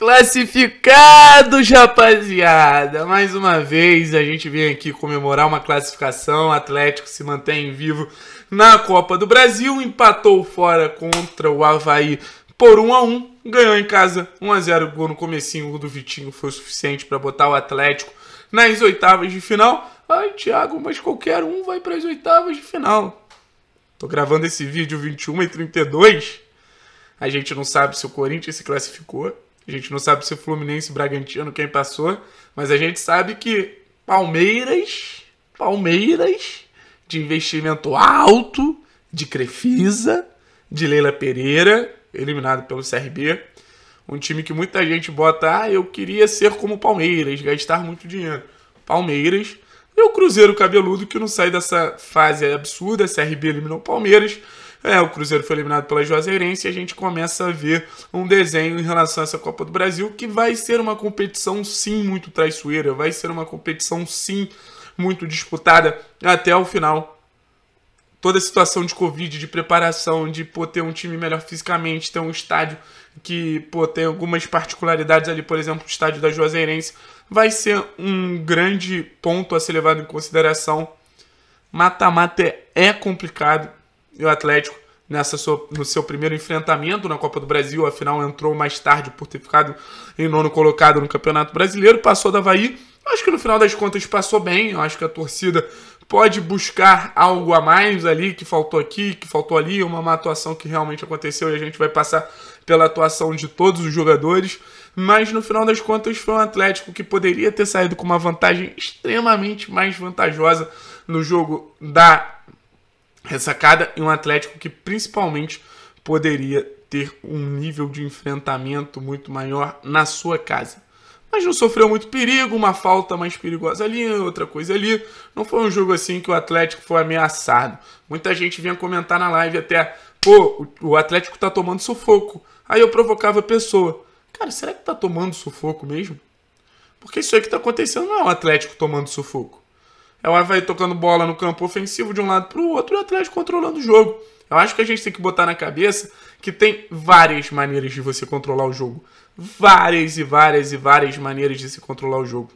Classificados, rapaziada! Mais uma vez a gente vem aqui comemorar uma classificação. O Atlético se mantém vivo na Copa do Brasil, empatou fora contra o Havaí por 1 a 1, ganhou em casa 1 a 0, gol no comecinho do Vitinho foi suficiente para botar o Atlético nas oitavas de final. Ai, Thiago, mas qualquer um vai para as oitavas de final. Tô gravando esse vídeo 21 e 32. A gente não sabe se o Corinthians se classificou. A gente não sabe se Fluminense e Bragantino quem passou, mas a gente sabe que Palmeiras, Palmeiras, de investimento alto, de Crefisa, de Leila Pereira, eliminado pelo CRB. Um time que muita gente bota, ah, eu queria ser como Palmeiras, gastar muito dinheiro. Palmeiras. E o Cruzeiro cabeludo que não sai dessa fase absurda, CRB eliminou Palmeiras. É, o Cruzeiro foi eliminado pela Juazeirense e a gente começa a ver um desenho em relação a essa Copa do Brasil, que vai ser uma competição sim muito traiçoeira, vai ser uma competição sim muito disputada até o final toda a situação de Covid, de preparação, de pô, ter um time melhor fisicamente, ter um estádio que pô, tem algumas particularidades ali, por exemplo, o estádio da Juazeirense, vai ser um grande ponto a ser levado em consideração. Mata-mata é complicado. E o Atlético, nessa sua, no seu primeiro enfrentamento na Copa do Brasil, afinal entrou mais tarde por ter ficado em nono colocado no Campeonato Brasileiro, passou da Havaí. Acho que no final das contas passou bem. Eu acho que a torcida pode buscar algo a mais ali que faltou aqui, que faltou ali, uma atuação que realmente aconteceu e a gente vai passar pela atuação de todos os jogadores. Mas no final das contas foi um Atlético que poderia ter saído com uma vantagem extremamente mais vantajosa no jogo da ressacada e um Atlético que principalmente poderia ter um nível de enfrentamento muito maior na sua casa. Mas não sofreu muito perigo, uma falta mais perigosa ali, outra coisa ali. Não foi um jogo assim que o Atlético foi ameaçado. Muita gente vinha comentar na live até, pô, o Atlético tá tomando sufoco. Aí eu provocava a pessoa. Cara, será que tá tomando sufoco mesmo? Porque isso aí que tá acontecendo não é o Atlético tomando sufoco. É o Havaí tocando bola no campo ofensivo de um lado para o outro e o Atlético controlando o jogo. Eu acho que a gente tem que botar na cabeça que tem várias maneiras de você controlar o jogo. Várias e várias e várias maneiras de se controlar o jogo.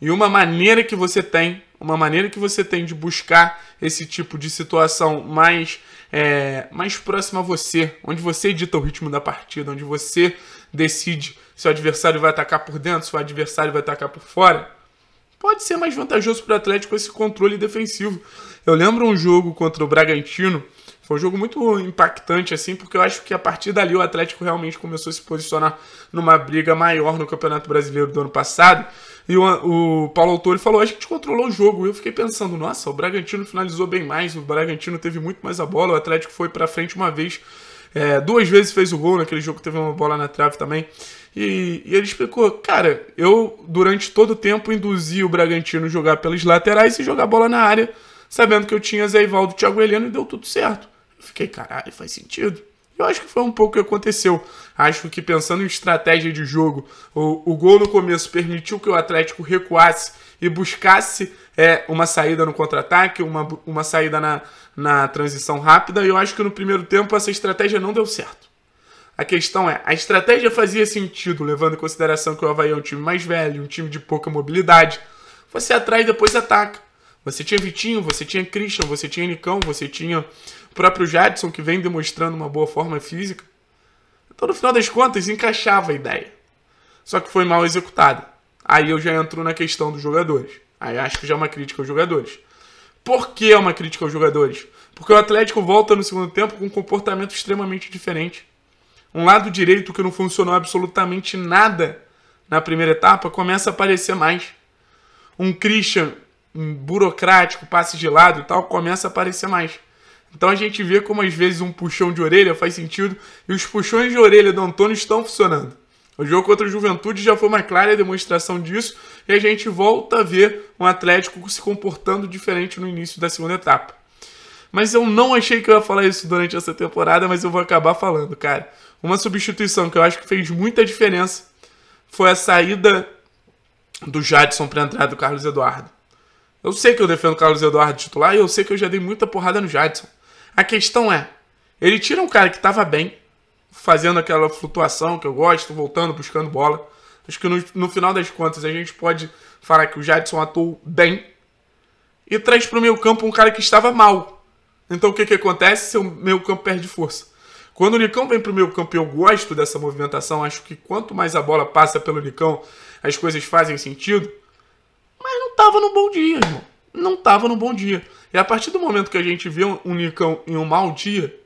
E uma maneira que você tem, uma maneira que você tem de buscar esse tipo de situação mais, é, mais próxima a você, onde você edita o ritmo da partida, onde você decide se o adversário vai atacar por dentro, se o adversário vai atacar por fora pode ser mais vantajoso para o Atlético esse controle defensivo. Eu lembro um jogo contra o Bragantino, foi um jogo muito impactante, assim, porque eu acho que a partir dali o Atlético realmente começou a se posicionar numa briga maior no Campeonato Brasileiro do ano passado. E o, o Paulo Autori falou: a gente controlou o jogo. E eu fiquei pensando: nossa, o Bragantino finalizou bem mais, o Bragantino teve muito mais a bola, o Atlético foi para frente uma vez, é, duas vezes fez o gol naquele jogo, teve uma bola na trave também. E, e, ele explicou, cara, eu durante todo o tempo induzi o Bragantino a jogar pelas laterais e jogar bola na área, sabendo que eu tinha Zé Ivaldo, Thiago Heleno e deu tudo certo. Eu fiquei, caralho, faz sentido. Eu acho que foi um pouco o que aconteceu. Acho que pensando em estratégia de jogo, o, o gol no começo permitiu que o Atlético recuasse e buscasse é, uma saída no contra-ataque, uma, uma saída na, na transição rápida. E eu acho que no primeiro tempo essa estratégia não deu certo. A questão é, a estratégia fazia sentido, levando em consideração que o Havaí é um time mais velho, um time de pouca mobilidade. Você atrai e depois ataca. Você tinha Vitinho, você tinha Christian, você tinha Nicão, você tinha o próprio Jadson, que vem demonstrando uma boa forma física. Então, no final das contas, encaixava a ideia. Só que foi mal executada. Aí eu já entro na questão dos jogadores. Aí acho que já é uma crítica aos jogadores. Por que é uma crítica aos jogadores? Porque o Atlético volta no segundo tempo com um comportamento extremamente diferente um lado direito que não funcionou absolutamente nada na primeira etapa começa a aparecer mais. Um Christian um burocrático, passe de lado e tal, começa a aparecer mais. Então a gente vê como às vezes um puxão de orelha faz sentido e os puxões de orelha do Antônio estão funcionando. O jogo contra o Juventude já foi uma clara demonstração disso e a gente volta a ver um Atlético se comportando diferente no início da segunda etapa. Mas eu não achei que eu ia falar isso durante essa temporada, mas eu vou acabar falando, cara. Uma substituição que eu acho que fez muita diferença foi a saída do Jadson para entrar entrada do Carlos Eduardo. Eu sei que eu defendo o Carlos Eduardo titular e eu sei que eu já dei muita porrada no Jadson. A questão é, ele tira um cara que estava bem, fazendo aquela flutuação que eu gosto, voltando, buscando bola. Acho que no, no, final das contas a gente pode falar que o Jadson atuou bem e traz para o meio campo um cara que estava mal. Então o que, que acontece se o meu campo perde força? Quando o Nicão vem para o meu campo, eu gosto dessa movimentação. Acho que quanto mais a bola passa pelo Nicão, as coisas fazem sentido. Mas não estava no bom dia, irmão. Não estava no bom dia. E a partir do momento que a gente vê um Nicão em um mau dia,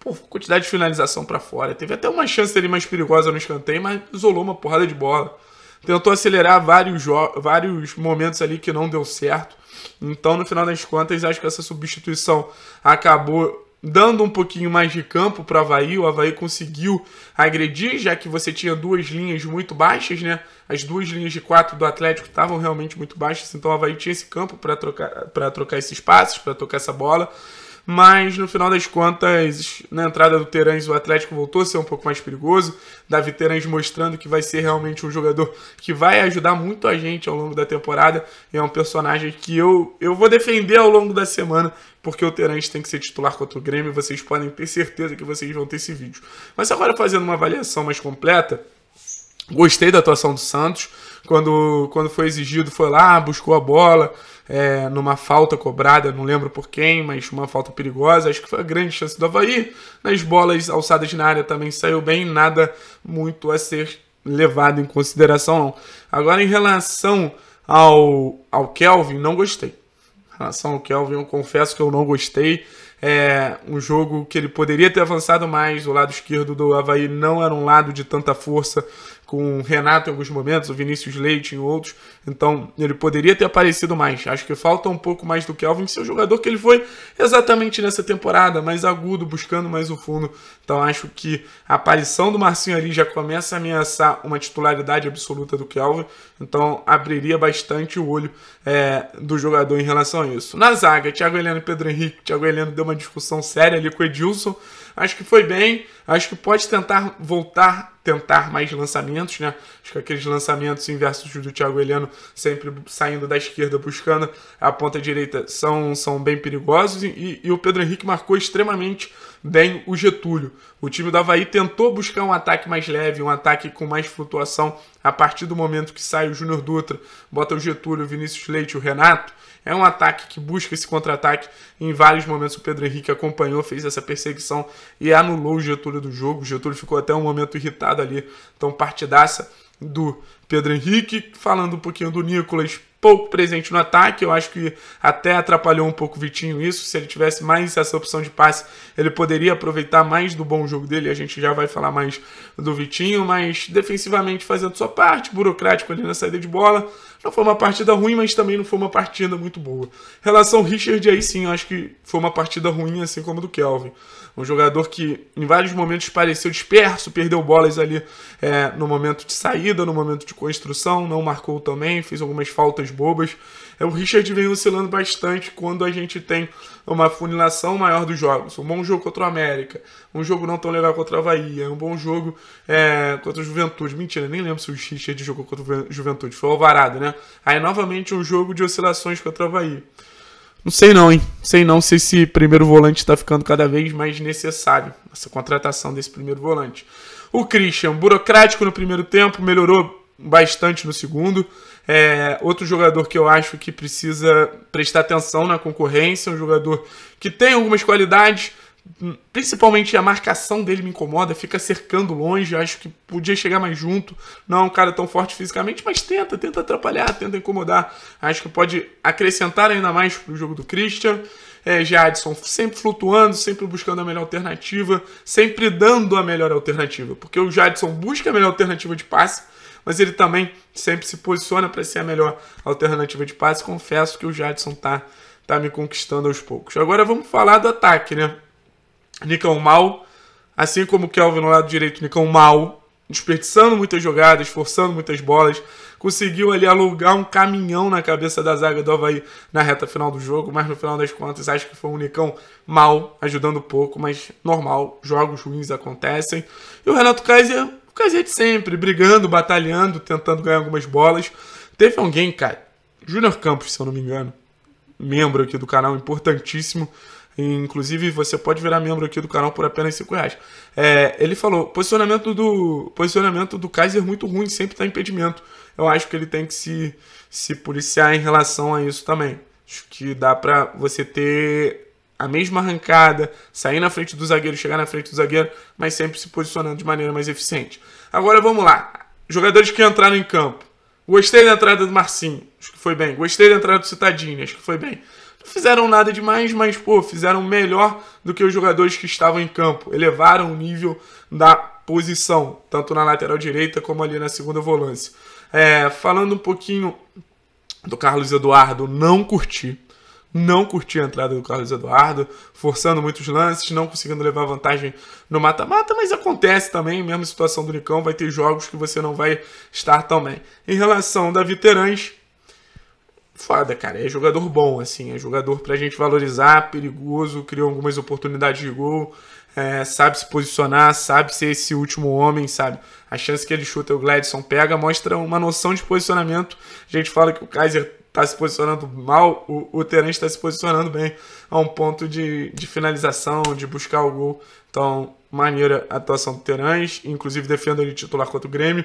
pô, quantidade de finalização para fora. Teve até uma chance ali mais perigosa no escanteio, mas isolou uma porrada de bola tentou acelerar vários, vários momentos ali que não deu certo. Então, no final das contas, acho que essa substituição acabou dando um pouquinho mais de campo para o Havaí. O Havaí conseguiu agredir, já que você tinha duas linhas muito baixas, né? As duas linhas de quatro do Atlético estavam realmente muito baixas, então o Havaí tinha esse campo para trocar, trocar esses passes, para tocar essa bola mas no final das contas, na entrada do Terãs, o Atlético voltou a ser um pouco mais perigoso. Davi Terãs mostrando que vai ser realmente um jogador que vai ajudar muito a gente ao longo da temporada. E é um personagem que eu, eu vou defender ao longo da semana, porque o Terãs tem que ser titular contra o Grêmio. Vocês podem ter certeza que vocês vão ter esse vídeo. Mas agora, fazendo uma avaliação mais completa. Gostei da atuação do Santos. Quando, quando foi exigido, foi lá, buscou a bola. É, numa falta cobrada, não lembro por quem, mas uma falta perigosa. Acho que foi a grande chance do Havaí. Nas bolas alçadas na área também saiu bem, nada muito a ser levado em consideração. Não. Agora, em relação ao, ao Kelvin, não gostei. Em relação ao Kelvin, eu confesso que eu não gostei. É um jogo que ele poderia ter avançado mais. O lado esquerdo do Havaí não era um lado de tanta força com o Renato em alguns momentos, o Vinícius Leite em outros. Então, ele poderia ter aparecido mais. Acho que falta um pouco mais do Kelvin, que é o jogador que ele foi exatamente nessa temporada, mais agudo, buscando mais o fundo. Então, acho que a aparição do Marcinho ali já começa a ameaçar uma titularidade absoluta do Kelvin. Então, abriria bastante o olho é, do jogador em relação a isso. Na zaga, Thiago Heleno e Pedro Henrique. Thiago Heleno deu uma discussão séria ali com o Edilson Acho que foi bem. Acho que pode tentar voltar, tentar mais lançamentos, né? Acho que aqueles lançamentos inversos do Thiago Heleno, sempre saindo da esquerda, buscando a ponta direita, são, são bem perigosos. E, e o Pedro Henrique marcou extremamente bem o Getúlio. O time do Havaí tentou buscar um ataque mais leve, um ataque com mais flutuação a partir do momento que sai o Júnior Dutra, bota o Getúlio, o Vinícius Leite, o Renato. É um ataque que busca esse contra-ataque. Em vários momentos o Pedro Henrique acompanhou, fez essa perseguição e anulou o Getúlio do jogo. O Getúlio ficou até um momento irritado ali. Então, partidaça do Pedro Henrique. Falando um pouquinho do Nicolas, pouco presente no ataque. Eu acho que até atrapalhou um pouco o Vitinho isso. Se ele tivesse mais essa opção de passe, ele poderia aproveitar mais do bom jogo dele. A gente já vai falar mais do Vitinho, mas defensivamente fazendo sua parte, burocrático ali na saída de bola. Não foi uma partida ruim, mas também não foi uma partida muito boa. Em relação ao Richard, aí sim, acho que foi uma partida ruim, assim como do Kelvin. Um jogador que em vários momentos pareceu disperso, perdeu bolas ali é, no momento de saída, no momento de construção, não marcou também, fez algumas faltas bobas. É, o Richard vem oscilando bastante quando a gente tem uma funilação maior dos jogos. Um bom jogo contra o América, um jogo não tão legal contra a Bahia, é um bom jogo é, contra o Juventude. Mentira, nem lembro se o Richard jogou contra o Juventude, foi o Alvarado, né? Aí novamente um jogo de oscilações contra a Bahia. Não sei não, hein? Sei não se esse primeiro volante está ficando cada vez mais necessário, essa contratação desse primeiro volante. O Christian, burocrático no primeiro tempo, melhorou bastante no segundo. É, outro jogador que eu acho que precisa prestar atenção na concorrência, um jogador que tem algumas qualidades, principalmente a marcação dele me incomoda, fica cercando longe, acho que podia chegar mais junto. Não é um cara tão forte fisicamente, mas tenta, tenta atrapalhar, tenta incomodar. Acho que pode acrescentar ainda mais pro jogo do Christian. É, Jadson sempre flutuando, sempre buscando a melhor alternativa, sempre dando a melhor alternativa, porque o Jadson busca a melhor alternativa de passe mas ele também sempre se posiciona para ser a melhor alternativa de passe. Confesso que o Jadson tá, tá me conquistando aos poucos. Agora vamos falar do ataque, né? Nicão mal, assim como o Kelvin no lado direito, Nicão mal, desperdiçando muitas jogadas, forçando muitas bolas, conseguiu ali alugar um caminhão na cabeça da zaga do Havaí na reta final do jogo, mas no final das contas acho que foi um Nicão mal, ajudando pouco, mas normal, jogos ruins acontecem. E o Renato Kaiser com a gente sempre, brigando, batalhando, tentando ganhar algumas bolas. Teve alguém, cara, Júnior Campos, se eu não me engano, membro aqui do canal, importantíssimo. Inclusive, você pode virar membro aqui do canal por apenas 5 reais. É, ele falou: posicionamento do posicionamento do Kaiser muito ruim, sempre tá impedimento. Eu acho que ele tem que se, se policiar em relação a isso também. Acho que dá pra você ter a mesma arrancada, sair na frente do zagueiro, chegar na frente do zagueiro, mas sempre se posicionando de maneira mais eficiente. Agora vamos lá. Jogadores que entraram em campo. Gostei da entrada do Marcinho, acho que foi bem. Gostei da entrada do Citadinho, acho que foi bem. Não fizeram nada demais, mas pô, fizeram melhor do que os jogadores que estavam em campo. Elevaram o nível da posição, tanto na lateral direita como ali na segunda volância. É, falando um pouquinho do Carlos Eduardo, não curti não curti a entrada do Carlos Eduardo, forçando muitos lances, não conseguindo levar vantagem no mata-mata, mas acontece também, mesma situação do Nicão, vai ter jogos que você não vai estar tão bem. Em relação ao Davi foda, cara, é jogador bom, assim, é jogador pra gente valorizar, perigoso, criou algumas oportunidades de gol, é, sabe se posicionar, sabe ser esse último homem, sabe? A chance que ele chuta, o Gladson pega, mostra uma noção de posicionamento. A gente fala que o Kaiser está se posicionando mal, o, o Terence está se posicionando bem a é um ponto de, de finalização, de buscar o gol. Então, maneira a atuação do Terãs, inclusive defendendo ele titular contra o Grêmio.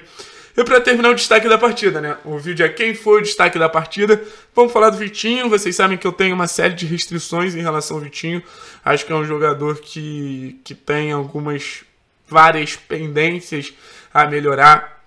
E para terminar o destaque da partida, né? O vídeo é quem foi o destaque da partida. Vamos falar do Vitinho. Vocês sabem que eu tenho uma série de restrições em relação ao Vitinho. Acho que é um jogador que, que tem algumas várias pendências a melhorar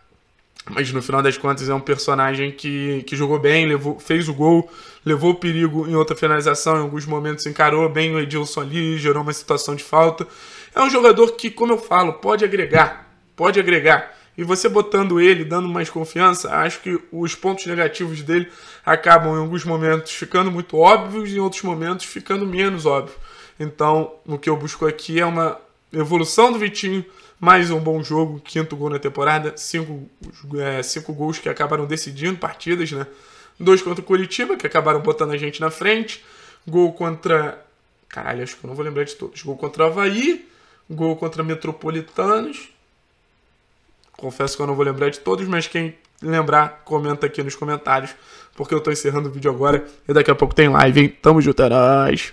mas no final das contas é um personagem que, que jogou bem, levou, fez o gol, levou o perigo em outra finalização, em alguns momentos encarou bem o Edilson ali, gerou uma situação de falta. É um jogador que, como eu falo, pode agregar, pode agregar. E você botando ele, dando mais confiança, acho que os pontos negativos dele acabam em alguns momentos ficando muito óbvios e em outros momentos ficando menos óbvios. Então, o que eu busco aqui é uma evolução do Vitinho mais um bom jogo, quinto gol na temporada, cinco, é, cinco gols que acabaram decidindo partidas, né? Dois contra o Curitiba, que acabaram botando a gente na frente. Gol contra. Caralho, acho que eu não vou lembrar de todos. Gol contra o Havaí, gol contra Metropolitanos. Confesso que eu não vou lembrar de todos, mas quem lembrar, comenta aqui nos comentários, porque eu tô encerrando o vídeo agora e daqui a pouco tem live, hein? Tamo junto, heróis! É